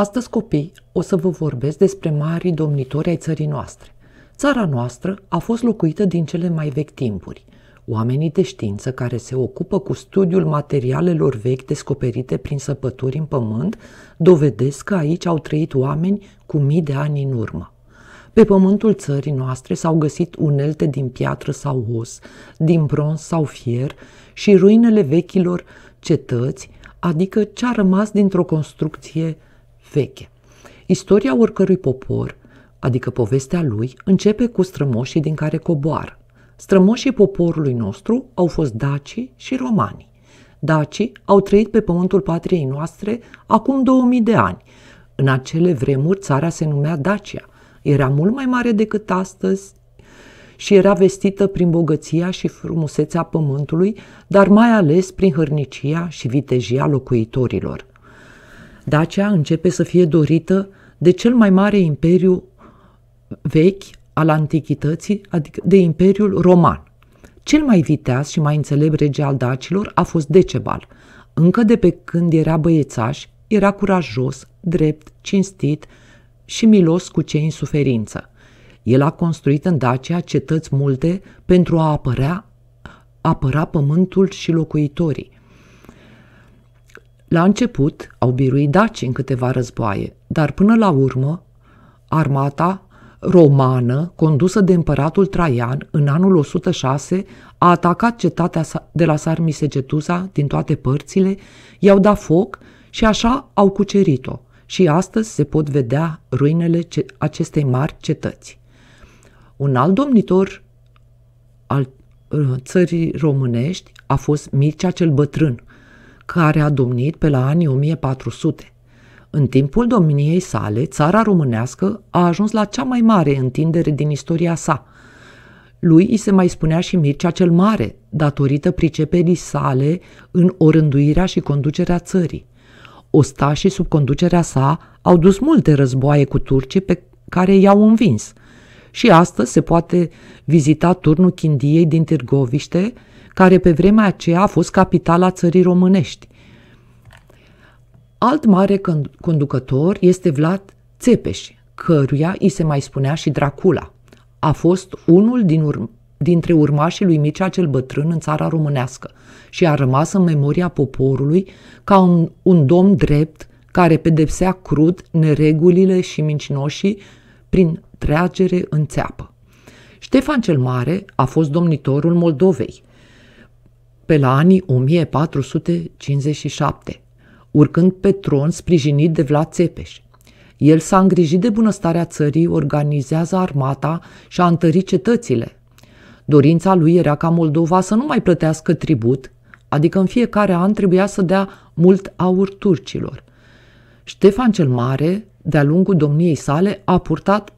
Astăzi, copii, o să vă vorbesc despre marii domnitori ai țării noastre. Țara noastră a fost locuită din cele mai vechi timpuri. Oamenii de știință care se ocupă cu studiul materialelor vechi descoperite prin săpături în pământ dovedesc că aici au trăit oameni cu mii de ani în urmă. Pe pământul țării noastre s-au găsit unelte din piatră sau os, din bronz sau fier și ruinele vechilor cetăți, adică ce a rămas dintr-o construcție veche. Istoria oricărui popor, adică povestea lui, începe cu strămoșii din care coboară. Strămoșii poporului nostru au fost dacii și romanii. Dacii au trăit pe pământul patriei noastre acum 2000 de ani. În acele vremuri țara se numea Dacia. Era mult mai mare decât astăzi și era vestită prin bogăția și frumusețea pământului, dar mai ales prin hârnicia și vitejia locuitorilor. Dacia începe să fie dorită de cel mai mare imperiu vechi al antichității, adică de Imperiul Roman. Cel mai viteaz și mai înțelept rege al dacilor a fost Decebal. Încă de pe când era băiețaș, era curajos, drept, cinstit și milos cu cei în suferință. El a construit în Dacia cetăți multe pentru a apărea, apăra pământul și locuitorii. La început au biruit daci în câteva războaie, dar până la urmă armata romană, condusă de împăratul Traian, în anul 106, a atacat cetatea de la Sarmisegetusa din toate părțile, i-au dat foc și așa au cucerit-o. Și astăzi se pot vedea ruinele acestei mari cetăți. Un alt domnitor al uh, țării românești a fost Mircea cel Bătrân, care a domnit pe la anii 1400. În timpul domniei sale, țara românească a ajuns la cea mai mare întindere din istoria sa. Lui îi se mai spunea și Mircea cel Mare, datorită priceperii sale în orânduirea și conducerea țării. Ostașii sub conducerea sa au dus multe războaie cu turcii pe care i-au învins. Și astăzi se poate vizita turnul Chindiei din Târgoviște, care pe vremea aceea a fost capitala țării românești. Alt mare conducător este Vlad Țepeș, căruia îi se mai spunea și Dracula. A fost unul din ur- dintre urmașii lui Mircea cel Bătrân în țara românească și a rămas în memoria poporului ca un, un domn drept care pedepsea crud neregulile și mincinoșii prin tragere în țeapă. Ștefan cel Mare a fost domnitorul Moldovei, pe la anii 1457, urcând pe tron sprijinit de Vlad Țepeș. El s-a îngrijit de bunăstarea țării, organizează armata și a întărit cetățile. Dorința lui era ca Moldova să nu mai plătească tribut, adică în fiecare an trebuia să dea mult aur turcilor. Ștefan cel Mare, de-a lungul domniei sale, a purtat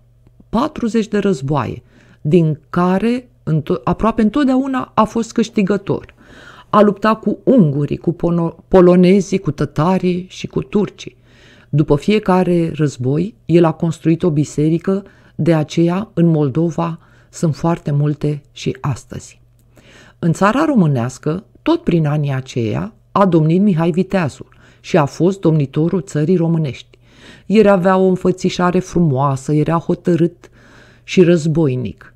40 de războaie, din care aproape întotdeauna a fost câștigător – a lupta cu ungurii, cu polonezii, cu tătarii și cu turcii. După fiecare război, el a construit o biserică, de aceea în Moldova sunt foarte multe și astăzi. În țara românească, tot prin anii aceia, a domnit Mihai Viteazul și a fost domnitorul țării românești. El avea o înfățișare frumoasă, era hotărât și războinic.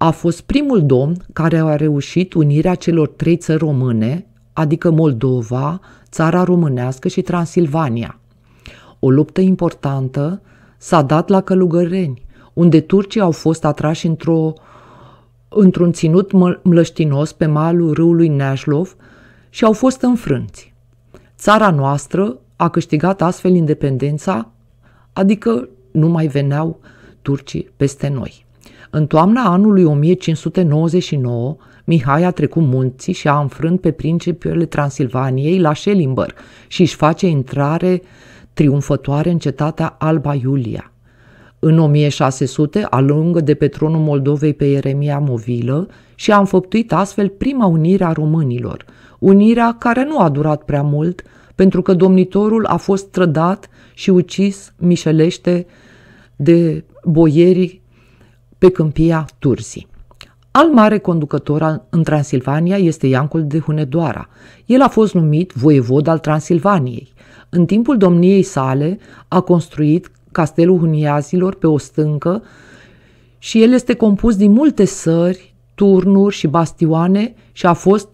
A fost primul domn care a reușit unirea celor trei țări române, adică Moldova, țara românească și Transilvania. O luptă importantă s-a dat la Călugăreni, unde turcii au fost atrași într-o, într-un ținut mlăștinos pe malul râului Neașlov și au fost înfrânți. Țara noastră a câștigat astfel independența, adică nu mai veneau turcii peste noi. În toamna anului 1599, Mihai a trecut munții și a înfrânt pe principiile Transilvaniei la Schellimber și își face intrare triumfătoare în cetatea Alba Iulia. În 1600 alungă de pe tronul Moldovei pe Ieremia Movilă și a înfăptuit astfel prima unire a românilor, unirea care nu a durat prea mult, pentru că domnitorul a fost trădat și ucis mișelește de boierii pe câmpia Turzii. Al mare conducător în Transilvania este Iancol de Hunedoara. El a fost numit voievod al Transilvaniei. În timpul domniei sale a construit castelul Huniazilor pe o stâncă și el este compus din multe sări, turnuri și bastioane și a fost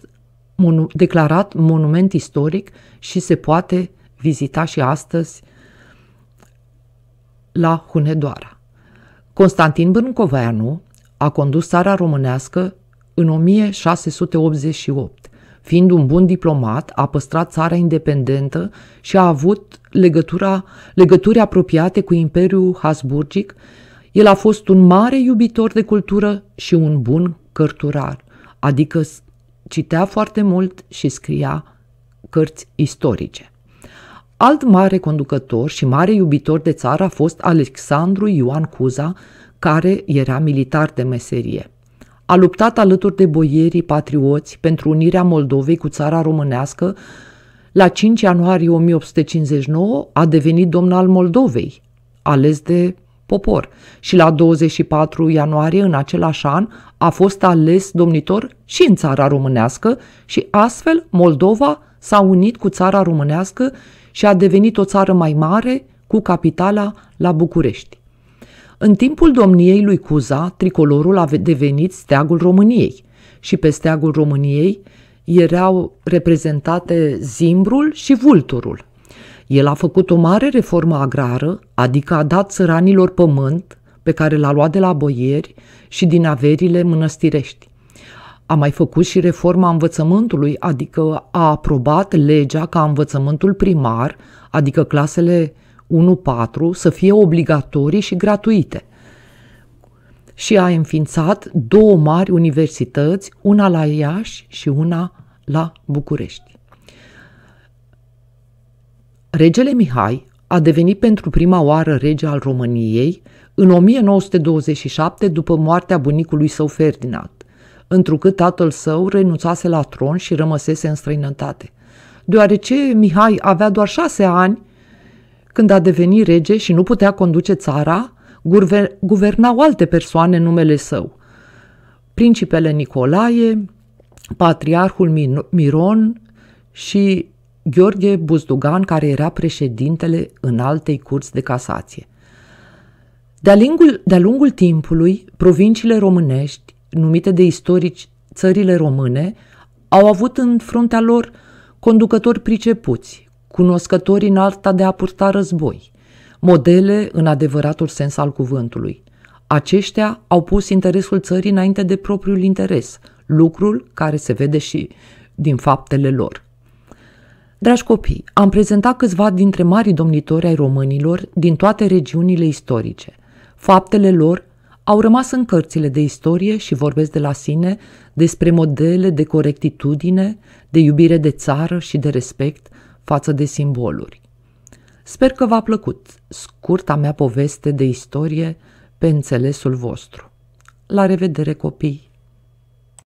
monu- declarat monument istoric și se poate vizita și astăzi la Hunedoara. Constantin Brâncoveanu a condus țara românească în 1688. Fiind un bun diplomat, a păstrat țara independentă și a avut legătura, legături apropiate cu Imperiul Habsburgic. El a fost un mare iubitor de cultură și un bun cărturar, adică citea foarte mult și scria cărți istorice. Alt mare conducător și mare iubitor de țară a fost Alexandru Ioan Cuza, care era militar de meserie. A luptat alături de boierii patrioți pentru unirea Moldovei cu țara românească. La 5 ianuarie 1859 a devenit domn al Moldovei, ales de popor și la 24 ianuarie în același an a fost ales domnitor și în țara românească și astfel Moldova s-a unit cu țara românească și a devenit o țară mai mare, cu capitala la București. În timpul domniei lui Cuza, tricolorul a devenit steagul României și pe steagul României erau reprezentate zimbrul și vulturul. El a făcut o mare reformă agrară, adică a dat țăranilor pământ pe care l-a luat de la boieri și din averile mănăstirești. A mai făcut și reforma învățământului, adică a aprobat legea ca învățământul primar, adică clasele 1-4, să fie obligatorii și gratuite. Și a înființat două mari universități, una la Iași și una la București. Regele Mihai a devenit pentru prima oară rege al României în 1927 după moartea bunicului său Ferdinand întrucât tatăl său renunțase la tron și rămăsese în străinătate. Deoarece Mihai avea doar șase ani când a devenit rege și nu putea conduce țara, guvernau alte persoane numele său. Principele Nicolae, patriarhul Miron și Gheorghe Buzdugan, care era președintele în altei curți de casație. De-a lungul, de lungul timpului, provinciile românești numite de istorici țările române, au avut în fruntea lor conducători pricepuți, cunoscători în alta de a purta război, modele în adevăratul sens al cuvântului. Aceștia au pus interesul țării înainte de propriul interes, lucrul care se vede și din faptele lor. Dragi copii, am prezentat câțiva dintre marii domnitori ai românilor din toate regiunile istorice. Faptele lor au rămas în cărțile de istorie și vorbesc de la sine despre modele de corectitudine, de iubire de țară și de respect față de simboluri. Sper că v-a plăcut scurta mea poveste de istorie pe înțelesul vostru. La revedere, copii!